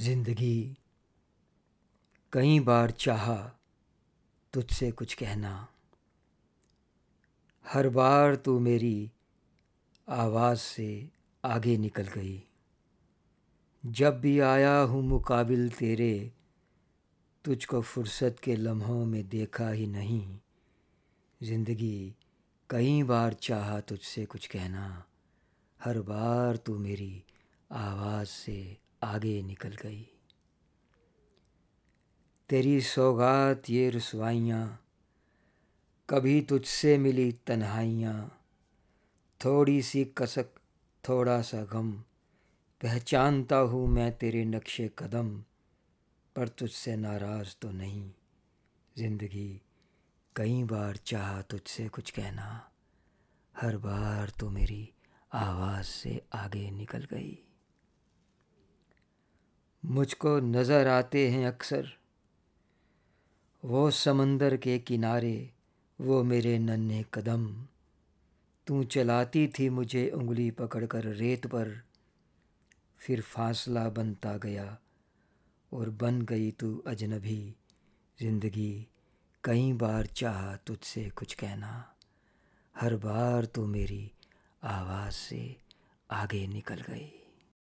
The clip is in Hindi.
जिंदगी कई बार चाहा तुझसे कुछ कहना हर बार तू मेरी आवाज़ से आगे निकल गई जब भी आया हूँ मुकाबिल तेरे तुझको फुर्सत के लम्हों में देखा ही नहीं ज़िंदगी कई बार चाहा तुझसे कुछ कहना हर बार तू मेरी आवाज़ से आगे निकल गई तेरी सौगात ये रसवाइयाँ कभी तुझसे मिली तन्हाइयाँ थोड़ी सी कसक थोड़ा सा गम पहचानता हूँ मैं तेरे नक्शे कदम पर तुझसे नाराज़ तो नहीं ज़िंदगी कई बार चाह तुझसे कुछ कहना हर बार तो मेरी आवाज़ से आगे निकल गई मुझको नज़र आते हैं अक्सर वो समंदर के किनारे वो मेरे नन्हे कदम तू चलाती थी मुझे उंगली पकड़कर रेत पर फिर फासला बनता गया और बन गई तू अजनबी ज़िंदगी कई बार चाह तुझसे कुछ कहना हर बार तू मेरी आवाज़ से आगे निकल गई